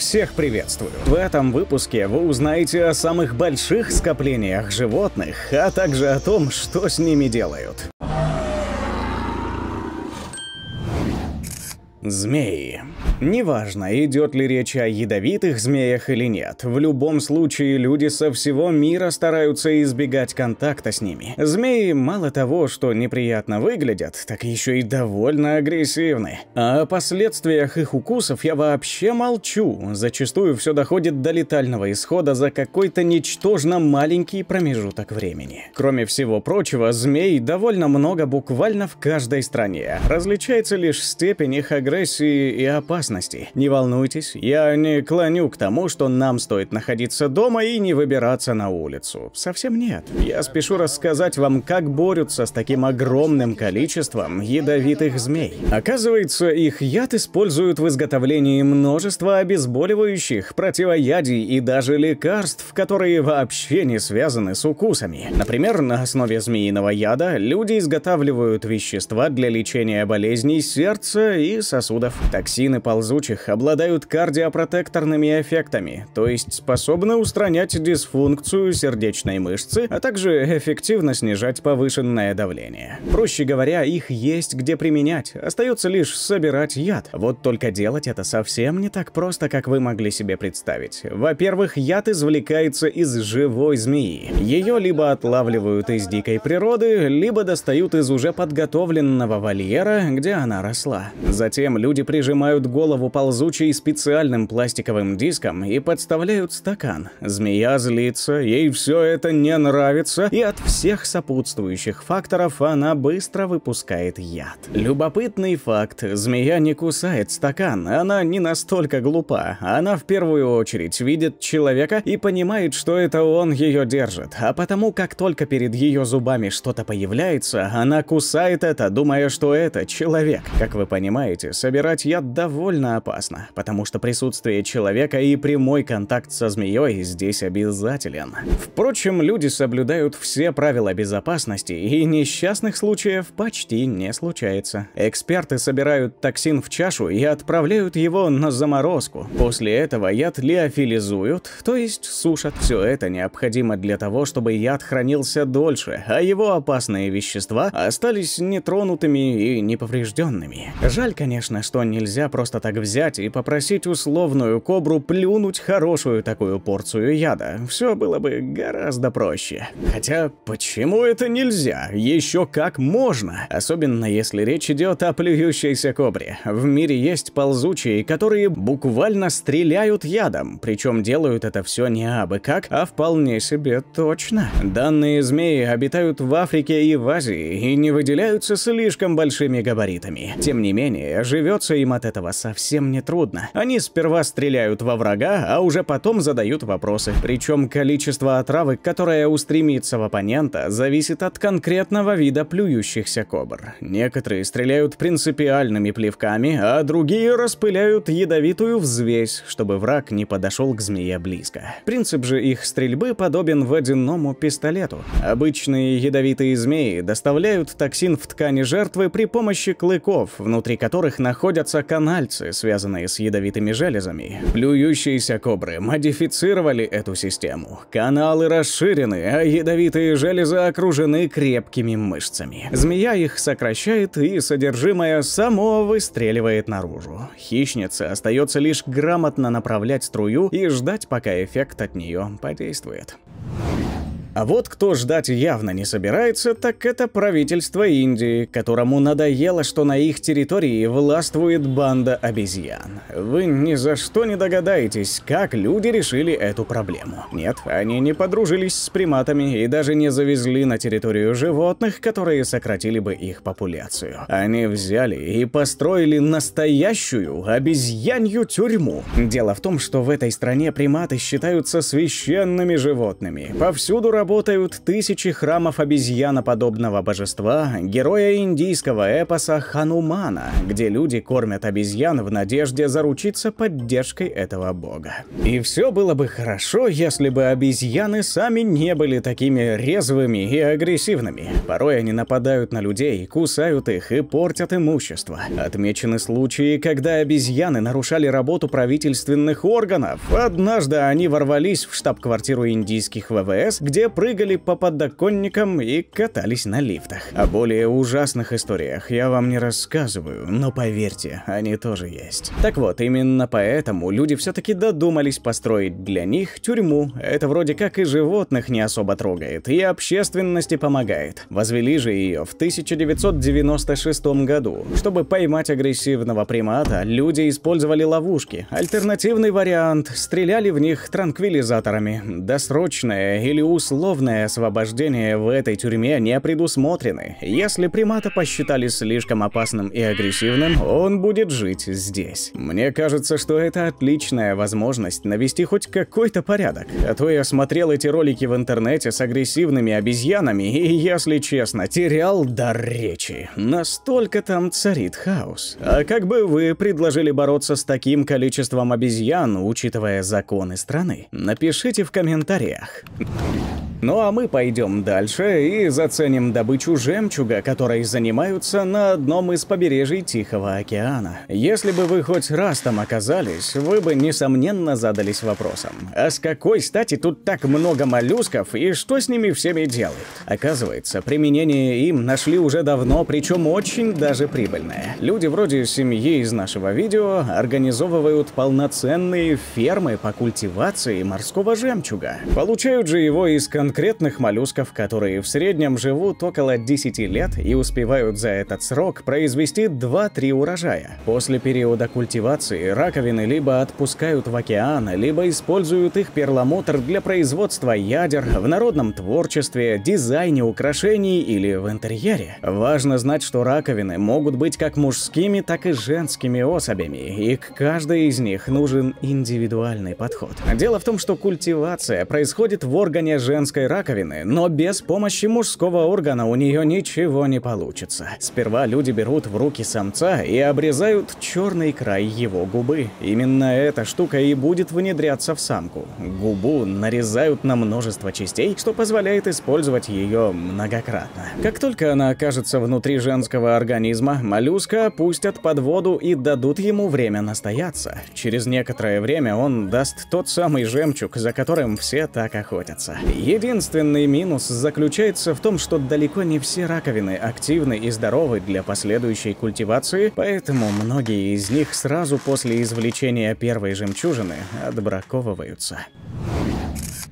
Всех приветствую! В этом выпуске вы узнаете о самых больших скоплениях животных, а также о том, что с ними делают. Змеи. Неважно, идет ли речь о ядовитых змеях или нет, в любом случае люди со всего мира стараются избегать контакта с ними. Змеи мало того, что неприятно выглядят, так еще и довольно агрессивны. А о последствиях их укусов я вообще молчу, зачастую все доходит до летального исхода за какой-то ничтожно маленький промежуток времени. Кроме всего прочего, змей довольно много буквально в каждой стране, различается лишь степень их агрессии агрессии и опасности. Не волнуйтесь, я не клоню к тому, что нам стоит находиться дома и не выбираться на улицу. Совсем нет. Я спешу рассказать вам, как борются с таким огромным количеством ядовитых змей. Оказывается, их яд используют в изготовлении множества обезболивающих, противоядий и даже лекарств, которые вообще не связаны с укусами. Например, на основе змеиного яда люди изготавливают вещества для лечения болезней сердца и сосудов сосудов. Токсины ползучих обладают кардиопротекторными эффектами, то есть способны устранять дисфункцию сердечной мышцы, а также эффективно снижать повышенное давление. Проще говоря, их есть где применять, остается лишь собирать яд. Вот только делать это совсем не так просто, как вы могли себе представить. Во-первых, яд извлекается из живой змеи. Ее либо отлавливают из дикой природы, либо достают из уже подготовленного вольера, где она росла. Затем затем люди прижимают голову ползучей специальным пластиковым диском и подставляют стакан. Змея злится, ей все это не нравится, и от всех сопутствующих факторов она быстро выпускает яд. Любопытный факт. Змея не кусает стакан, она не настолько глупа. Она в первую очередь видит человека и понимает, что это он ее держит, а потому как только перед ее зубами что-то появляется, она кусает это, думая, что это человек. Как вы понимаете, собирать яд довольно опасно, потому что присутствие человека и прямой контакт со змеей здесь обязателен. Впрочем, люди соблюдают все правила безопасности, и несчастных случаев почти не случается. Эксперты собирают токсин в чашу и отправляют его на заморозку. После этого яд лиофилизуют, то есть сушат. Все это необходимо для того, чтобы яд хранился дольше, а его опасные вещества остались нетронутыми и неповрежденными. Жаль, конечно, конечно, что нельзя просто так взять и попросить условную кобру плюнуть хорошую такую порцию яда. Все было бы гораздо проще. Хотя, почему это нельзя? Еще как можно. Особенно если речь идет о плюющейся кобре. В мире есть ползучие, которые буквально стреляют ядом. Причем делают это все не абы как, а вполне себе точно. Данные змеи обитают в Африке и в Азии и не выделяются слишком большими габаритами. Тем не менее, жизнь Живется им от этого совсем не трудно. Они сперва стреляют во врага, а уже потом задают вопросы. Причем количество отравы, которая устремится в оппонента, зависит от конкретного вида плюющихся кобр. Некоторые стреляют принципиальными плевками, а другие распыляют ядовитую взвесь, чтобы враг не подошел к змее близко. Принцип же их стрельбы подобен водяному пистолету. Обычные ядовитые змеи доставляют токсин в ткани жертвы при помощи клыков, внутри которых на находятся канальцы, связанные с ядовитыми железами. Плюющиеся кобры модифицировали эту систему. Каналы расширены, а ядовитые железы окружены крепкими мышцами. Змея их сокращает, и содержимое само выстреливает наружу. Хищнице остается лишь грамотно направлять струю и ждать, пока эффект от нее подействует. А вот кто ждать явно не собирается, так это правительство Индии, которому надоело, что на их территории властвует банда обезьян. Вы ни за что не догадаетесь, как люди решили эту проблему. Нет, они не подружились с приматами и даже не завезли на территорию животных, которые сократили бы их популяцию. Они взяли и построили настоящую обезьянью тюрьму. Дело в том, что в этой стране приматы считаются священными животными. Повсюду работают работают тысячи храмов обезьяноподобного божества, героя индийского эпоса Ханумана, где люди кормят обезьян в надежде заручиться поддержкой этого бога. И все было бы хорошо, если бы обезьяны сами не были такими резвыми и агрессивными. Порой они нападают на людей, кусают их и портят имущество. Отмечены случаи, когда обезьяны нарушали работу правительственных органов. Однажды они ворвались в штаб-квартиру индийских ВВС, где прыгали по подоконникам и катались на лифтах. О более ужасных историях я вам не рассказываю, но поверьте, они тоже есть. Так вот, именно поэтому люди все-таки додумались построить для них тюрьму. Это вроде как и животных не особо трогает, и общественности помогает. Возвели же ее в 1996 году. Чтобы поймать агрессивного примата, люди использовали ловушки. Альтернативный вариант – стреляли в них транквилизаторами. Досрочное или условное условное освобождение в этой тюрьме не предусмотрены. Если примата посчитали слишком опасным и агрессивным, он будет жить здесь. Мне кажется, что это отличная возможность навести хоть какой-то порядок. А то я смотрел эти ролики в интернете с агрессивными обезьянами и, если честно, терял дар речи. Настолько там царит хаос. А как бы вы предложили бороться с таким количеством обезьян, учитывая законы страны? Напишите в комментариях. Ну а мы пойдем дальше и заценим добычу жемчуга, которой занимаются на одном из побережий Тихого океана. Если бы вы хоть раз там оказались, вы бы, несомненно, задались вопросом, а с какой стати тут так много моллюсков и что с ними всеми делают? Оказывается, применение им нашли уже давно, причем очень даже прибыльное. Люди вроде семьи из нашего видео организовывают полноценные фермы по культивации морского жемчуга. Получают же его из консервации конкретных моллюсков, которые в среднем живут около 10 лет и успевают за этот срок произвести 2-3 урожая. После периода культивации раковины либо отпускают в океан, либо используют их перламутр для производства ядер в народном творчестве, дизайне украшений или в интерьере. Важно знать, что раковины могут быть как мужскими, так и женскими особями, и к каждой из них нужен индивидуальный подход. Дело в том, что культивация происходит в органе женской женской раковины, но без помощи мужского органа у нее ничего не получится. Сперва люди берут в руки самца и обрезают черный край его губы. Именно эта штука и будет внедряться в самку. Губу нарезают на множество частей, что позволяет использовать ее многократно. Как только она окажется внутри женского организма, моллюска опустят под воду и дадут ему время настояться. Через некоторое время он даст тот самый жемчуг, за которым все так охотятся. Един Единственный минус заключается в том, что далеко не все раковины активны и здоровы для последующей культивации, поэтому многие из них сразу после извлечения первой жемчужины отбраковываются.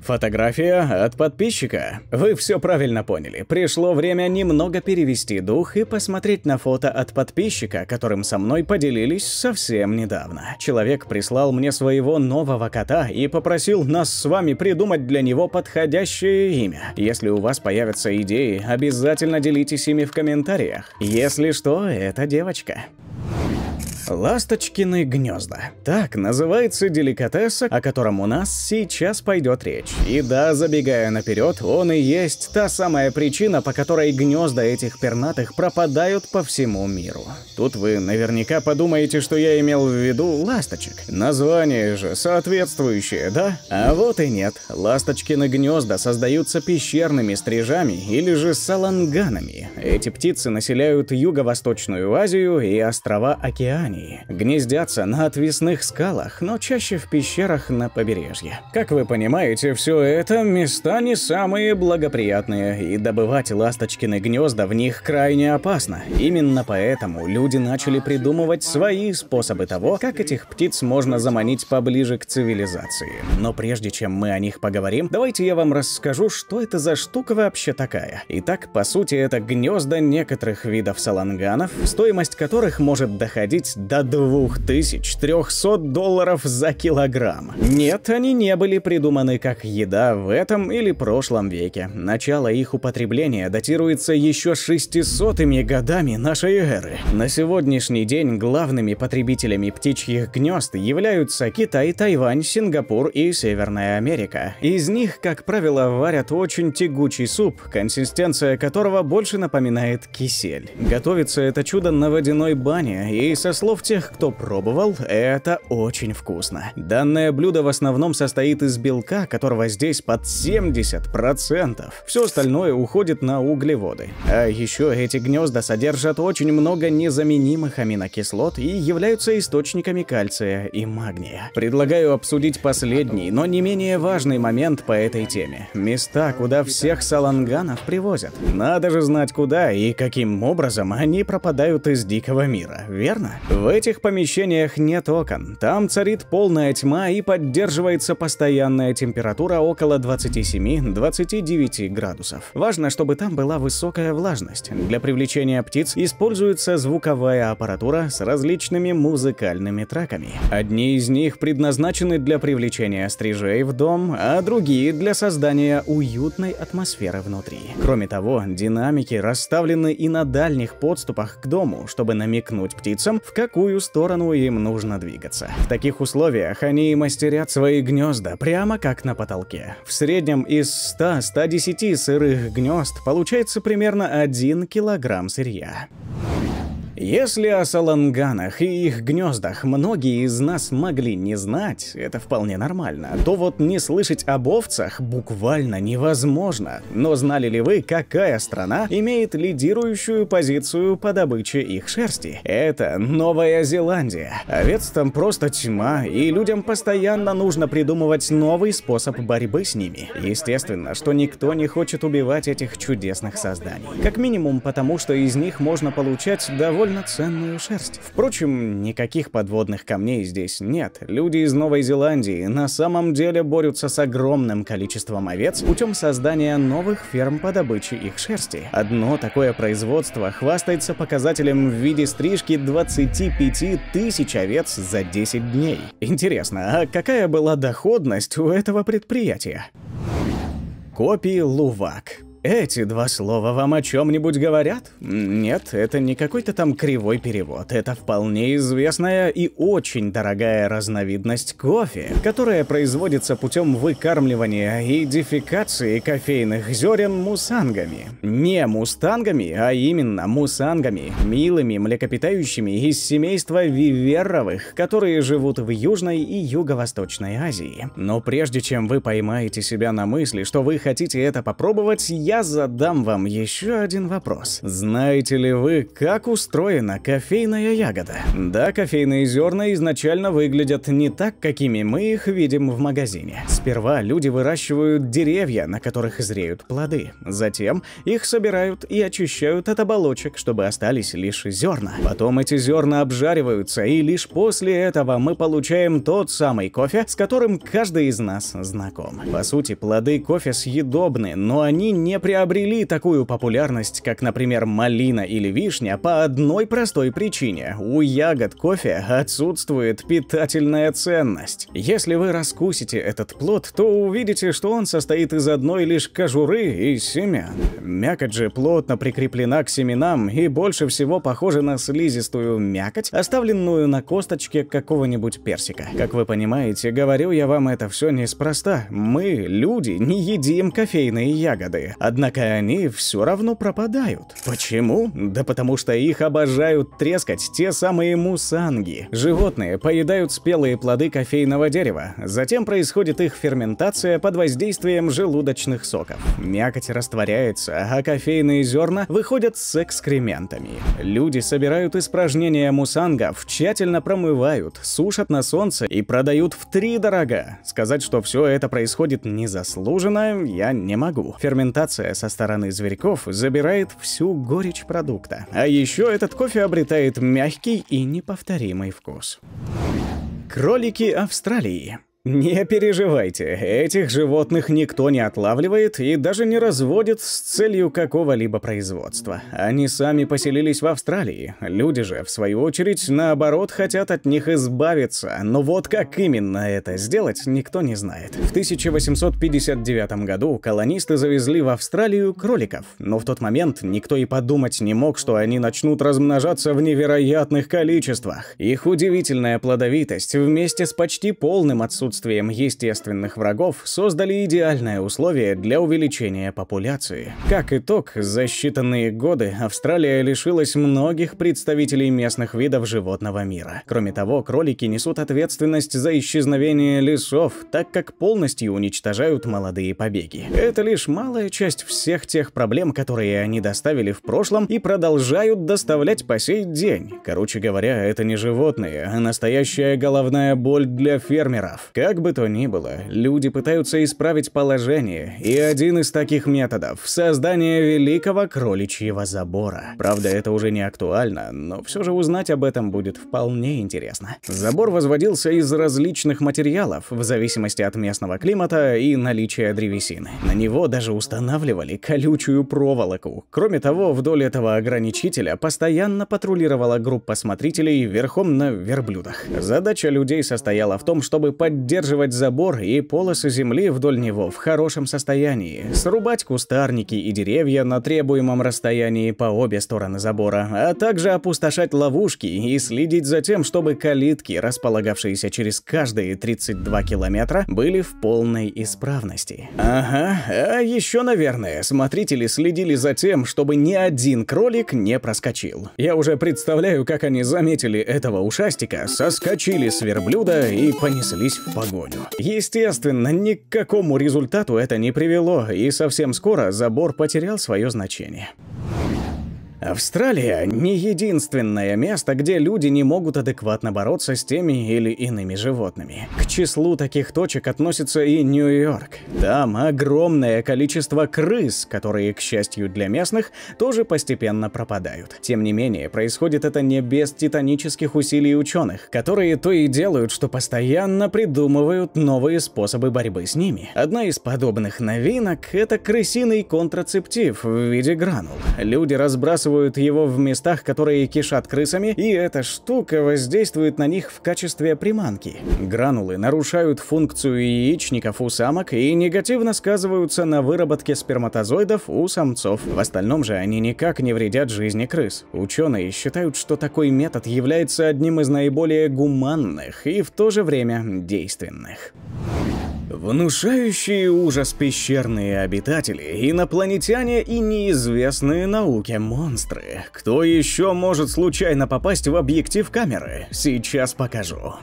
Фотография от подписчика. Вы все правильно поняли. Пришло время немного перевести дух и посмотреть на фото от подписчика, которым со мной поделились совсем недавно. Человек прислал мне своего нового кота и попросил нас с вами придумать для него подходящее имя. Если у вас появятся идеи, обязательно делитесь ими в комментариях. Если что, это девочка. Ласточкины гнезда. Так называется деликатес, о котором у нас сейчас пойдет речь. И да, забегая наперед, он и есть та самая причина, по которой гнезда этих пернатых пропадают по всему миру. Тут вы наверняка подумаете, что я имел в виду ласточек. Название же соответствующее, да? А вот и нет. Ласточкины гнезда создаются пещерными стрижами или же саланганами. Эти птицы населяют юго-восточную Азию и острова Океании колонии. Гнездятся на отвесных скалах, но чаще в пещерах на побережье. Как вы понимаете, все это места не самые благоприятные, и добывать ласточкины гнезда в них крайне опасно. Именно поэтому люди начали придумывать свои способы того, как этих птиц можно заманить поближе к цивилизации. Но прежде чем мы о них поговорим, давайте я вам расскажу, что это за штука вообще такая. Итак, по сути, это гнезда некоторых видов саланганов, стоимость которых может доходить до 2300 долларов за килограмм. Нет, они не были придуманы как еда в этом или прошлом веке. Начало их употребления датируется еще 600 годами нашей эры. На сегодняшний день главными потребителями птичьих гнезд являются Китай, Тайвань, Сингапур и Северная Америка. Из них, как правило, варят очень тягучий суп, консистенция которого больше напоминает кисель. Готовится это чудо на водяной бане, и со слов слов тех, кто пробовал, это очень вкусно. Данное блюдо в основном состоит из белка, которого здесь под 70%. Все остальное уходит на углеводы. А еще эти гнезда содержат очень много незаменимых аминокислот и являются источниками кальция и магния. Предлагаю обсудить последний, но не менее важный момент по этой теме. Места, куда всех саланганов привозят. Надо же знать куда и каким образом они пропадают из дикого мира, верно? В в этих помещениях нет окон, там царит полная тьма и поддерживается постоянная температура около 27-29 градусов. Важно, чтобы там была высокая влажность. Для привлечения птиц используется звуковая аппаратура с различными музыкальными траками. Одни из них предназначены для привлечения стрижей в дом, а другие для создания уютной атмосферы внутри. Кроме того, динамики расставлены и на дальних подступах к дому, чтобы намекнуть птицам, в как какую сторону им нужно двигаться. В таких условиях они мастерят свои гнезда прямо как на потолке. В среднем из 100-110 сырых гнезд получается примерно 1 килограмм сырья. Если о саланганах и их гнездах многие из нас могли не знать, это вполне нормально, то вот не слышать об овцах буквально невозможно. Но знали ли вы, какая страна имеет лидирующую позицию по добыче их шерсти? Это Новая Зеландия. Овец там просто тьма, и людям постоянно нужно придумывать новый способ борьбы с ними. Естественно, что никто не хочет убивать этих чудесных созданий. Как минимум потому, что из них можно получать довольно довольно ценную шерсть. Впрочем, никаких подводных камней здесь нет. Люди из Новой Зеландии на самом деле борются с огромным количеством овец путем создания новых ферм по добыче их шерсти. Одно такое производство хвастается показателем в виде стрижки 25 тысяч овец за 10 дней. Интересно, а какая была доходность у этого предприятия? Копии Лувак эти два слова вам о чем-нибудь говорят? Нет, это не какой-то там кривой перевод. Это вполне известная и очень дорогая разновидность кофе, которая производится путем выкармливания и дефикации кофейных зерен мусангами. Не мустангами, а именно мусангами, милыми млекопитающими из семейства виверровых, которые живут в Южной и Юго-Восточной Азии. Но прежде чем вы поймаете себя на мысли, что вы хотите это попробовать, я задам вам еще один вопрос. Знаете ли вы, как устроена кофейная ягода? Да, кофейные зерна изначально выглядят не так, какими мы их видим в магазине. Сперва люди выращивают деревья, на которых зреют плоды. Затем их собирают и очищают от оболочек, чтобы остались лишь зерна. Потом эти зерна обжариваются, и лишь после этого мы получаем тот самый кофе, с которым каждый из нас знаком. По сути, плоды кофе съедобны, но они не приобрели такую популярность, как, например, малина или вишня, по одной простой причине. У ягод кофе отсутствует питательная ценность. Если вы раскусите этот плод, то увидите, что он состоит из одной лишь кожуры и семян. Мякоть же плотно прикреплена к семенам и больше всего похожа на слизистую мякоть, оставленную на косточке какого-нибудь персика. Как вы понимаете, говорю я вам это все неспроста. Мы, люди, не едим кофейные ягоды. А Однако они все равно пропадают. Почему? Да потому что их обожают трескать те самые мусанги. Животные поедают спелые плоды кофейного дерева, затем происходит их ферментация под воздействием желудочных соков. Мякоть растворяется, а кофейные зерна выходят с экскрементами. Люди собирают испражнения мусангов, тщательно промывают, сушат на солнце и продают в три дорога. Сказать, что все это происходит незаслуженно, я не могу. Ферментация реакция со стороны зверьков забирает всю горечь продукта. А еще этот кофе обретает мягкий и неповторимый вкус. Кролики Австралии не переживайте, этих животных никто не отлавливает и даже не разводит с целью какого-либо производства. Они сами поселились в Австралии. Люди же, в свою очередь, наоборот, хотят от них избавиться. Но вот как именно это сделать, никто не знает. В 1859 году колонисты завезли в Австралию кроликов, но в тот момент никто и подумать не мог, что они начнут размножаться в невероятных количествах. Их удивительная плодовитость вместе с почти полным отсутствием отсутствием естественных врагов создали идеальное условие для увеличения популяции. Как итог, за считанные годы Австралия лишилась многих представителей местных видов животного мира. Кроме того, кролики несут ответственность за исчезновение лесов, так как полностью уничтожают молодые побеги. Это лишь малая часть всех тех проблем, которые они доставили в прошлом и продолжают доставлять по сей день. Короче говоря, это не животные, а настоящая головная боль для фермеров, как бы то ни было, люди пытаются исправить положение, и один из таких методов – создание великого кроличьего забора. Правда, это уже не актуально, но все же узнать об этом будет вполне интересно. Забор возводился из различных материалов, в зависимости от местного климата и наличия древесины. На него даже устанавливали колючую проволоку. Кроме того, вдоль этого ограничителя постоянно патрулировала группа смотрителей верхом на верблюдах. Задача людей состояла в том, чтобы поддерживать поддерживать забор и полосы земли вдоль него в хорошем состоянии, срубать кустарники и деревья на требуемом расстоянии по обе стороны забора, а также опустошать ловушки и следить за тем, чтобы калитки, располагавшиеся через каждые 32 километра, были в полной исправности. Ага, а еще, наверное, смотрители следили за тем, чтобы ни один кролик не проскочил. Я уже представляю, как они заметили этого ушастика, соскочили с верблюда и понеслись в погоню. Естественно, ни к какому результату это не привело, и совсем скоро забор потерял свое значение. Австралия – не единственное место, где люди не могут адекватно бороться с теми или иными животными. К числу таких точек относится и Нью-Йорк. Там огромное количество крыс, которые, к счастью для местных, тоже постепенно пропадают. Тем не менее, происходит это не без титанических усилий ученых, которые то и делают, что постоянно придумывают новые способы борьбы с ними. Одна из подобных новинок – это крысиный контрацептив в виде гранул. Люди разбрасывают выбрасывают его в местах, которые кишат крысами, и эта штука воздействует на них в качестве приманки. Гранулы нарушают функцию яичников у самок и негативно сказываются на выработке сперматозоидов у самцов. В остальном же они никак не вредят жизни крыс. Ученые считают, что такой метод является одним из наиболее гуманных и в то же время действенных. Внушающие ужас пещерные обитатели, инопланетяне и неизвестные науке монстры. Кто еще может случайно попасть в объектив камеры? Сейчас покажу.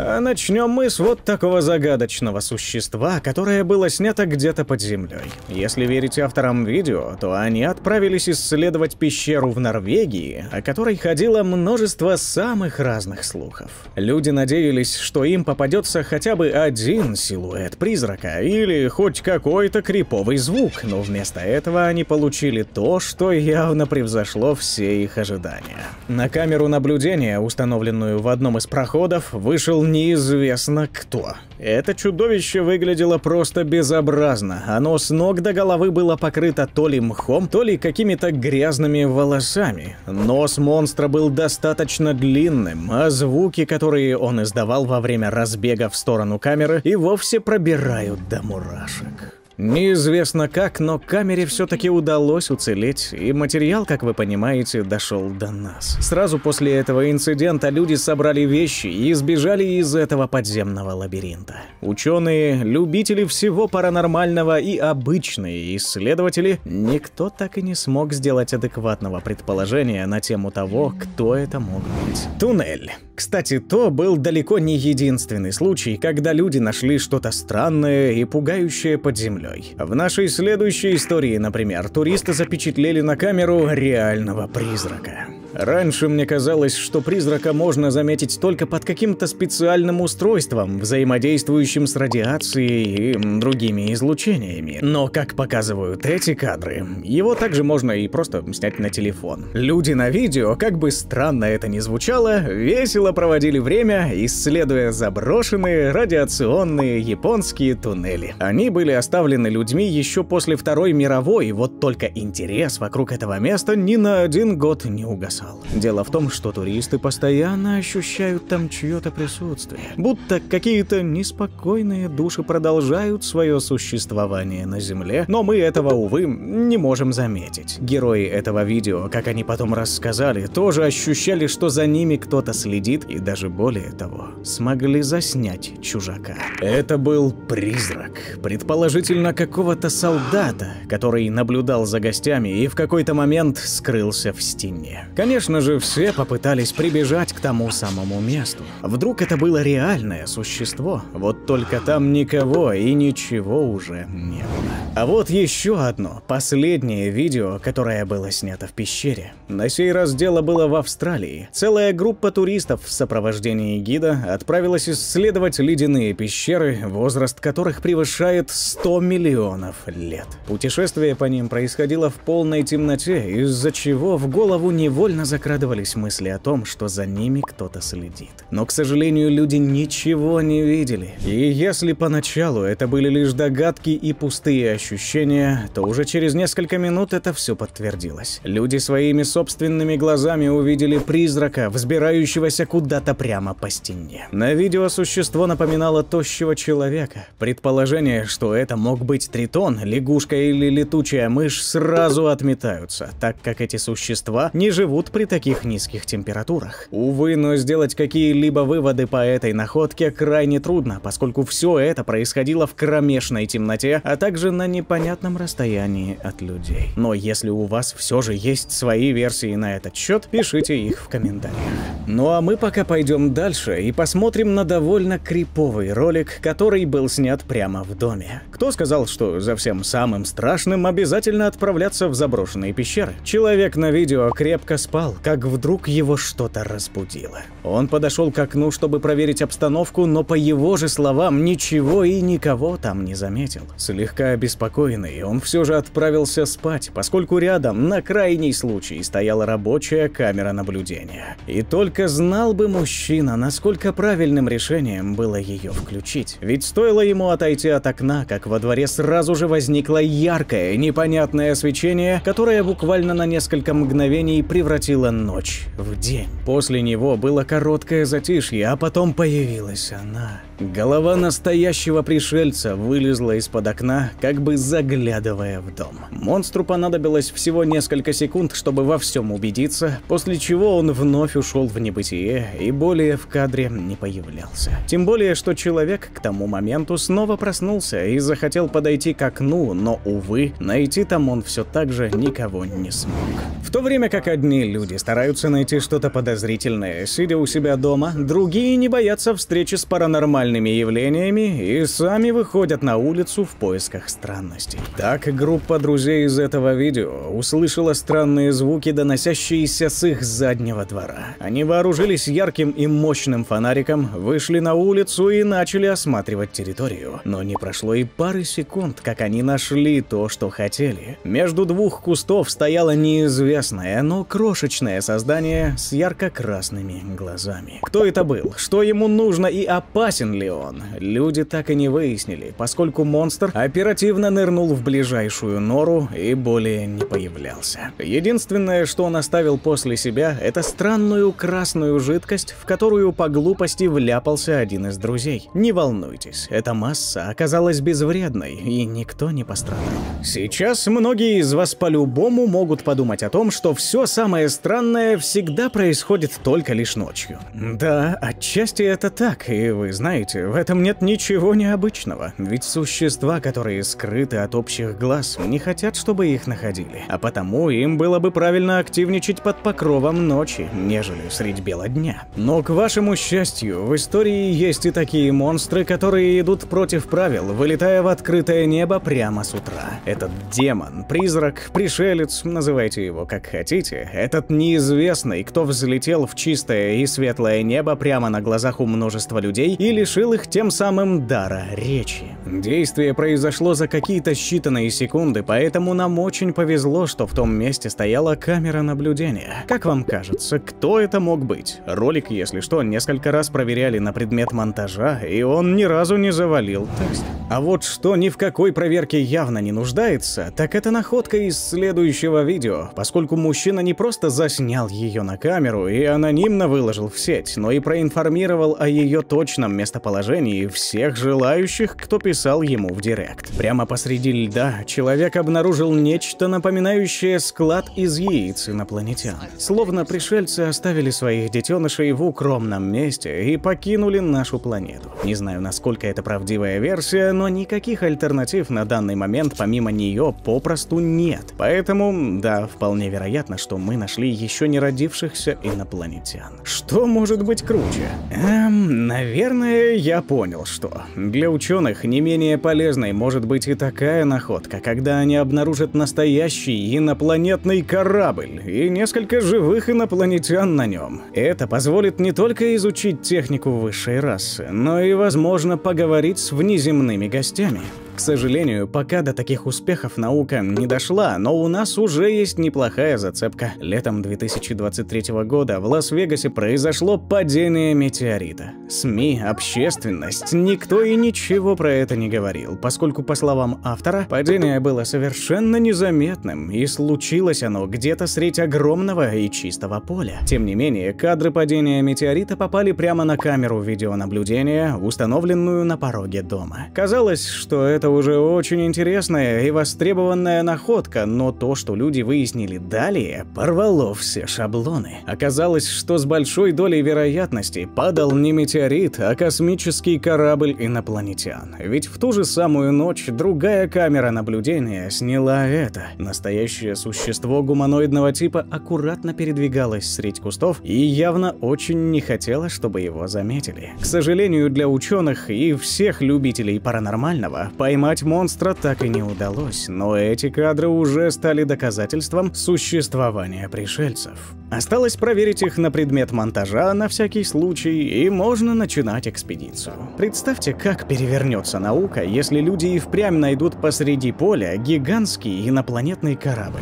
А начнем мы с вот такого загадочного существа, которое было снято где-то под землей. Если верить авторам видео, то они отправились исследовать пещеру в Норвегии, о которой ходило множество самых разных слухов. Люди надеялись, что им попадется хотя бы один силуэт призрака или хоть какой-то криповый звук, но вместо этого они получили то, что явно превзошло все их ожидания. На камеру наблюдения, установленную в одном из проходов, вышел неизвестно кто. Это чудовище выглядело просто безобразно. Оно с ног до головы было покрыто то ли мхом, то ли какими-то грязными волосами. Нос монстра был достаточно длинным, а звуки, которые он издавал во время разбега в сторону камеры, и вовсе пробирают до мурашек. Неизвестно как, но камере все-таки удалось уцелеть, и материал, как вы понимаете, дошел до нас. Сразу после этого инцидента люди собрали вещи и сбежали из этого подземного лабиринта. Ученые, любители всего паранормального и обычные исследователи, никто так и не смог сделать адекватного предположения на тему того, кто это мог быть. Туннель. Кстати, то был далеко не единственный случай, когда люди нашли что-то странное и пугающее под землей землей. В нашей следующей истории, например, туристы запечатлели на камеру реального призрака. Раньше мне казалось, что призрака можно заметить только под каким-то специальным устройством, взаимодействующим с радиацией и другими излучениями. Но, как показывают эти кадры, его также можно и просто снять на телефон. Люди на видео, как бы странно это ни звучало, весело проводили время, исследуя заброшенные радиационные японские туннели. Они были оставлены людьми еще после Второй мировой, вот только интерес вокруг этого места ни на один год не угасал зал. Дело в том, что туристы постоянно ощущают там чье-то присутствие, будто какие-то неспокойные души продолжают свое существование на Земле, но мы этого, увы, не можем заметить. Герои этого видео, как они потом рассказали, тоже ощущали, что за ними кто-то следит, и даже более того, смогли заснять чужака. Это был призрак, предположительно какого-то солдата, который наблюдал за гостями и в какой-то момент скрылся в стене. Конечно же, все попытались прибежать к тому самому месту. Вдруг это было реальное существо, вот только там никого и ничего уже не было. А вот еще одно, последнее видео, которое было снято в пещере. На сей раз дело было в Австралии. Целая группа туристов в сопровождении гида отправилась исследовать ледяные пещеры, возраст которых превышает 100 миллионов лет. Путешествие по ним происходило в полной темноте, из-за чего в голову невольно закрадывались мысли о том, что за ними кто-то следит. Но, к сожалению, люди ничего не видели. И если поначалу это были лишь догадки и пустые ощущения, ощущение, то уже через несколько минут это все подтвердилось. Люди своими собственными глазами увидели призрака, взбирающегося куда-то прямо по стене. На видео существо напоминало тощего человека. Предположение, что это мог быть тритон, лягушка или летучая мышь, сразу отметаются, так как эти существа не живут при таких низких температурах. Увы, но сделать какие-либо выводы по этой находке крайне трудно, поскольку все это происходило в кромешной темноте, а также на не непонятном расстоянии от людей. Но если у вас все же есть свои версии на этот счет, пишите их в комментариях. Ну а мы пока пойдем дальше и посмотрим на довольно криповый ролик, который был снят прямо в доме. Кто сказал, что за всем самым страшным обязательно отправляться в заброшенные пещеры? Человек на видео крепко спал, как вдруг его что-то разбудило. Он подошел к окну, чтобы проверить обстановку, но по его же словам ничего и никого там не заметил. Слегка обеспокоенный обеспокоенный, он все же отправился спать, поскольку рядом, на крайний случай, стояла рабочая камера наблюдения. И только знал бы мужчина, насколько правильным решением было ее включить. Ведь стоило ему отойти от окна, как во дворе сразу же возникло яркое, непонятное свечение, которое буквально на несколько мгновений превратило ночь в день. После него было короткое затишье, а потом появилась она. Голова настоящего пришельца вылезла из-под окна, как бы бы заглядывая в дом. Монстру понадобилось всего несколько секунд, чтобы во всем убедиться, после чего он вновь ушел в небытие и более в кадре не появлялся. Тем более, что человек к тому моменту снова проснулся и захотел подойти к окну, но, увы, найти там он все так же никого не смог. В то время как одни люди стараются найти что-то подозрительное, сидя у себя дома, другие не боятся встречи с паранормальными явлениями и сами выходят на улицу в поисках стран странностей. Так, группа друзей из этого видео услышала странные звуки, доносящиеся с их заднего двора. Они вооружились ярким и мощным фонариком, вышли на улицу и начали осматривать территорию. Но не прошло и пары секунд, как они нашли то, что хотели. Между двух кустов стояло неизвестное, но крошечное создание с ярко-красными глазами. Кто это был? Что ему нужно и опасен ли он? Люди так и не выяснили, поскольку монстр оперативно Мужчина нырнул в ближайшую нору и более не появлялся. Единственное, что он оставил после себя, это странную красную жидкость, в которую по глупости вляпался один из друзей. Не волнуйтесь, эта масса оказалась безвредной, и никто не пострадал. Сейчас многие из вас по-любому могут подумать о том, что все самое странное всегда происходит только лишь ночью. Да, отчасти это так, и вы знаете, в этом нет ничего необычного, ведь существа, которые скрыты скрыты от общих глаз, не хотят, чтобы их находили. А потому им было бы правильно активничать под покровом ночи, нежели средь бела дня. Но, к вашему счастью, в истории есть и такие монстры, которые идут против правил, вылетая в открытое небо прямо с утра. Этот демон, призрак, пришелец, называйте его как хотите, этот неизвестный, кто взлетел в чистое и светлое небо прямо на глазах у множества людей и лишил их тем самым дара речи. Действие произошло за какие какие-то считанные секунды, поэтому нам очень повезло, что в том месте стояла камера наблюдения. Как вам кажется, кто это мог быть? Ролик, если что, несколько раз проверяли на предмет монтажа, и он ни разу не завалил текст. А вот что ни в какой проверке явно не нуждается, так это находка из следующего видео, поскольку мужчина не просто заснял ее на камеру и анонимно выложил в сеть, но и проинформировал о ее точном местоположении всех желающих, кто писал ему в директ. Прямо по посреди льда человек обнаружил нечто, напоминающее склад из яиц инопланетян. Словно пришельцы оставили своих детенышей в укромном месте и покинули нашу планету. Не знаю, насколько это правдивая версия, но никаких альтернатив на данный момент помимо нее попросту нет. Поэтому, да, вполне вероятно, что мы нашли еще не родившихся инопланетян. Что может быть круче? Эм, наверное, я понял, что. Для ученых не менее полезной может быть и та такая находка, когда они обнаружат настоящий инопланетный корабль и несколько живых инопланетян на нем. Это позволит не только изучить технику высшей расы, но и, возможно, поговорить с внеземными гостями. К сожалению, пока до таких успехов наука не дошла, но у нас уже есть неплохая зацепка. Летом 2023 года в Лас-Вегасе произошло падение метеорита. СМИ, общественность, никто и ничего про это не говорил, поскольку, по словам автора, падение было совершенно незаметным, и случилось оно где-то средь огромного и чистого поля. Тем не менее, кадры падения метеорита попали прямо на камеру видеонаблюдения, установленную на пороге дома. Казалось, что это это уже очень интересная и востребованная находка, но то, что люди выяснили далее, порвало все шаблоны. Оказалось, что с большой долей вероятности падал не метеорит, а космический корабль инопланетян. Ведь в ту же самую ночь другая камера наблюдения сняла это. Настоящее существо гуманоидного типа аккуратно передвигалось среди кустов и явно очень не хотело, чтобы его заметили. К сожалению для ученых и всех любителей паранормального, поймать поймать монстра так и не удалось, но эти кадры уже стали доказательством существования пришельцев. Осталось проверить их на предмет монтажа на всякий случай, и можно начинать экспедицию. Представьте, как перевернется наука, если люди и впрямь найдут посреди поля гигантский инопланетный корабль.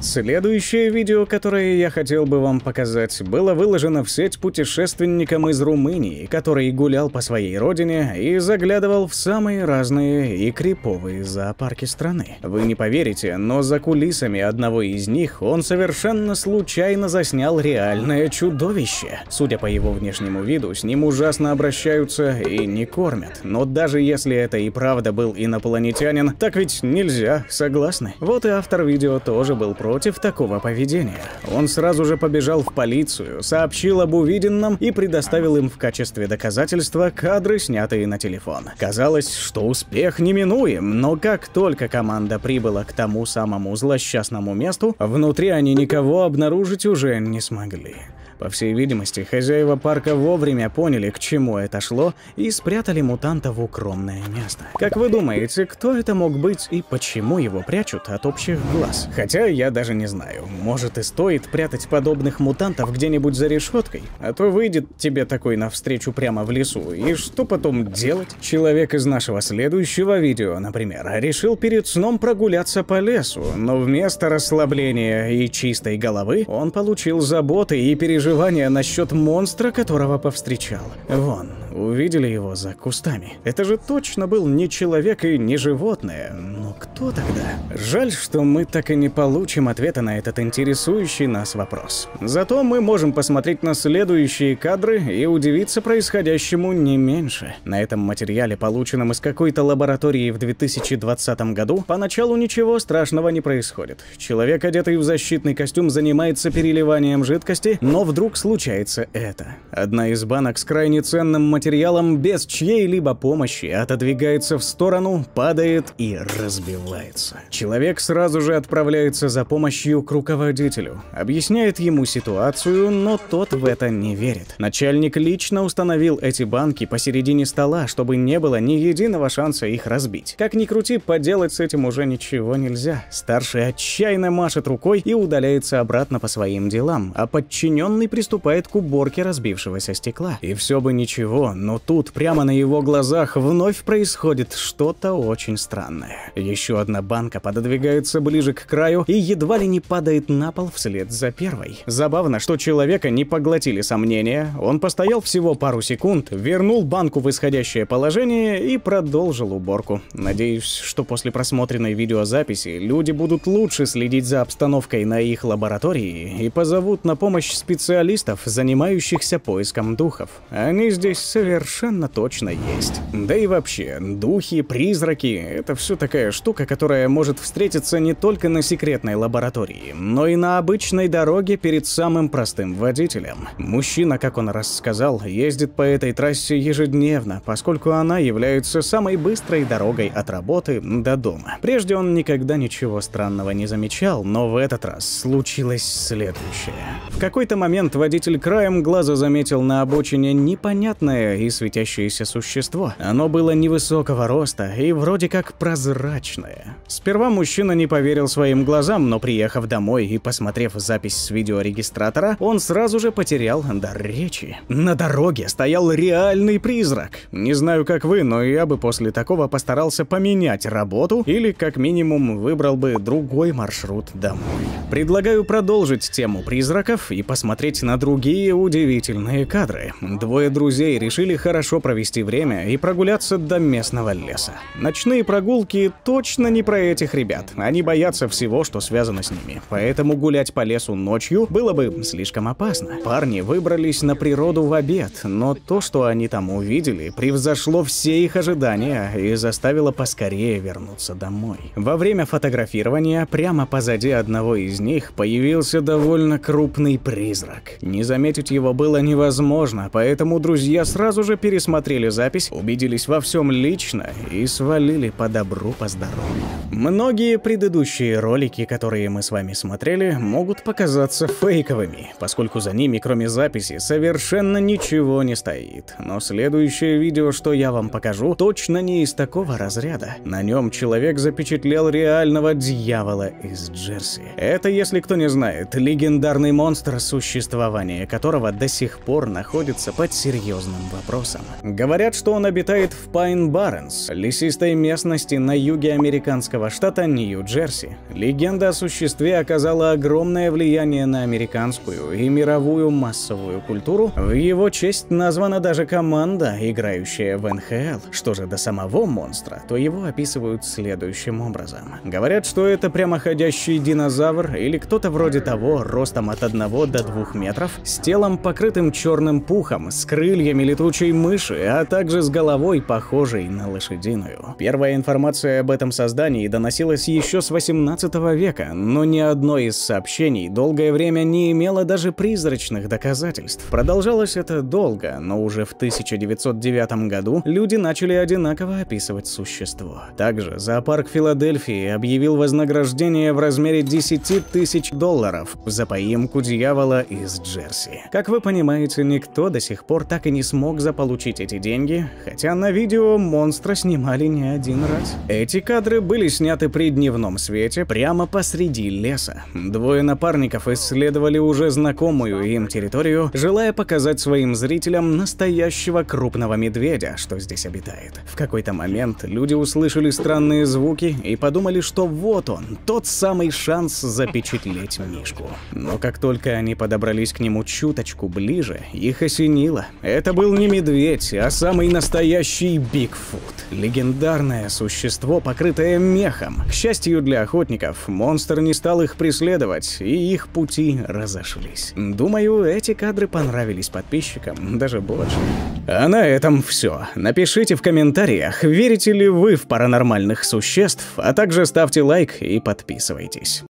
Следующее видео, которое я хотел бы вам показать, было выложено в сеть путешественником из Румынии, который гулял по своей родине и заглядывал в самые разные и криповые зоопарки страны. Вы не поверите, но за кулисами одного из них он совершенно случайно заснял реальное чудовище. Судя по его внешнему виду, с ним ужасно обращаются и не кормят. Но даже если это и правда был инопланетянин, так ведь нельзя, согласны? Вот и автор видео тоже был против такого поведения. Он сразу же побежал в полицию, сообщил об увиденном и предоставил им в качестве доказательства кадры, снятые на телефон. Казалось, что успех не неминуем, но как только команда прибыла к тому самому злосчастному месту, внутри они никого обнаружить уже не смогли. По всей видимости, хозяева парка вовремя поняли, к чему это шло, и спрятали мутанта в укромное место. Как вы думаете, кто это мог быть и почему его прячут от общих глаз? Хотя я даже не знаю, может и стоит прятать подобных мутантов где-нибудь за решеткой, а то выйдет тебе такой навстречу прямо в лесу, и что потом делать? Человек из нашего следующего видео, например, решил перед сном прогуляться по лесу, но вместо расслабления и чистой головы он получил заботы и переживания желания насчет монстра, которого повстречал. Вон, Увидели его за кустами. Это же точно был не человек и не животное. Но кто тогда? Жаль, что мы так и не получим ответа на этот интересующий нас вопрос. Зато мы можем посмотреть на следующие кадры и удивиться происходящему не меньше. На этом материале, полученном из какой-то лаборатории в 2020 году, поначалу ничего страшного не происходит. Человек, одетый в защитный костюм, занимается переливанием жидкости, но вдруг случается это. Одна из банок с крайне ценным материалом материалом без чьей-либо помощи, отодвигается в сторону, падает и разбивается. Человек сразу же отправляется за помощью к руководителю, объясняет ему ситуацию, но тот в это не верит. Начальник лично установил эти банки посередине стола, чтобы не было ни единого шанса их разбить. Как ни крути, поделать с этим уже ничего нельзя. Старший отчаянно машет рукой и удаляется обратно по своим делам, а подчиненный приступает к уборке разбившегося стекла. И все бы ничего, но тут прямо на его глазах вновь происходит что-то очень странное. Еще одна банка пододвигается ближе к краю и едва ли не падает на пол вслед за первой. Забавно, что человека не поглотили сомнения, он постоял всего пару секунд, вернул банку в исходящее положение и продолжил уборку. Надеюсь, что после просмотренной видеозаписи люди будут лучше следить за обстановкой на их лаборатории и позовут на помощь специалистов, занимающихся поиском духов. Они здесь совершенно точно есть. Да и вообще, духи, призраки — это все такая штука, которая может встретиться не только на секретной лаборатории, но и на обычной дороге перед самым простым водителем. Мужчина, как он рассказал, ездит по этой трассе ежедневно, поскольку она является самой быстрой дорогой от работы до дома. Прежде он никогда ничего странного не замечал, но в этот раз случилось следующее. В какой-то момент водитель краем глаза заметил на обочине непонятное серое и светящееся существо. Оно было невысокого роста и вроде как прозрачное. Сперва мужчина не поверил своим глазам, но приехав домой и посмотрев запись с видеорегистратора, он сразу же потерял дар речи. На дороге стоял реальный призрак. Не знаю, как вы, но я бы после такого постарался поменять работу или как минимум выбрал бы другой маршрут домой. Предлагаю продолжить тему призраков и посмотреть на другие удивительные кадры. Двое друзей решили решили хорошо провести время и прогуляться до местного леса. Ночные прогулки точно не про этих ребят. Они боятся всего, что связано с ними. Поэтому гулять по лесу ночью было бы слишком опасно. Парни выбрались на природу в обед, но то, что они там увидели, превзошло все их ожидания и заставило поскорее вернуться домой. Во время фотографирования прямо позади одного из них появился довольно крупный призрак. Не заметить его было невозможно, поэтому друзья сразу сразу же пересмотрели запись, убедились во всем лично и свалили по добру, по здоровью. Многие предыдущие ролики, которые мы с вами смотрели, могут показаться фейковыми, поскольку за ними, кроме записи, совершенно ничего не стоит. Но следующее видео, что я вам покажу, точно не из такого разряда. На нем человек запечатлел реального дьявола из Джерси. Это, если кто не знает, легендарный монстр, существование которого до сих пор находится под серьезным вопросам. Говорят, что он обитает в Пайн-Барренс, лесистой местности на юге американского штата Нью-Джерси. Легенда о существе оказала огромное влияние на американскую и мировую массовую культуру. В его честь названа даже команда, играющая в НХЛ. Что же до самого монстра, то его описывают следующим образом. Говорят, что это прямоходящий динозавр или кто-то вроде того, ростом от 1 до 2 метров, с телом покрытым черным пухом, с крыльями летучей летучей мыши, а также с головой, похожей на лошадиную. Первая информация об этом создании доносилась еще с 18 века, но ни одно из сообщений долгое время не имело даже призрачных доказательств. Продолжалось это долго, но уже в 1909 году люди начали одинаково описывать существо. Также зоопарк Филадельфии объявил вознаграждение в размере 10 тысяч долларов за поимку дьявола из Джерси. Как вы понимаете, никто до сих пор так и не смог мог заполучить эти деньги, хотя на видео монстра снимали не один раз. Эти кадры были сняты при дневном свете прямо посреди леса. Двое напарников исследовали уже знакомую им территорию, желая показать своим зрителям настоящего крупного медведя, что здесь обитает. В какой-то момент люди услышали странные звуки и подумали, что вот он, тот самый шанс запечатлеть Мишку. Но как только они подобрались к нему чуточку ближе, их осенило. Это был не не медведь, а самый настоящий Бигфут. Легендарное существо, покрытое мехом. К счастью для охотников, монстр не стал их преследовать, и их пути разошлись. Думаю, эти кадры понравились подписчикам, даже больше. А на этом все. Напишите в комментариях, верите ли вы в паранормальных существ, а также ставьте лайк и подписывайтесь.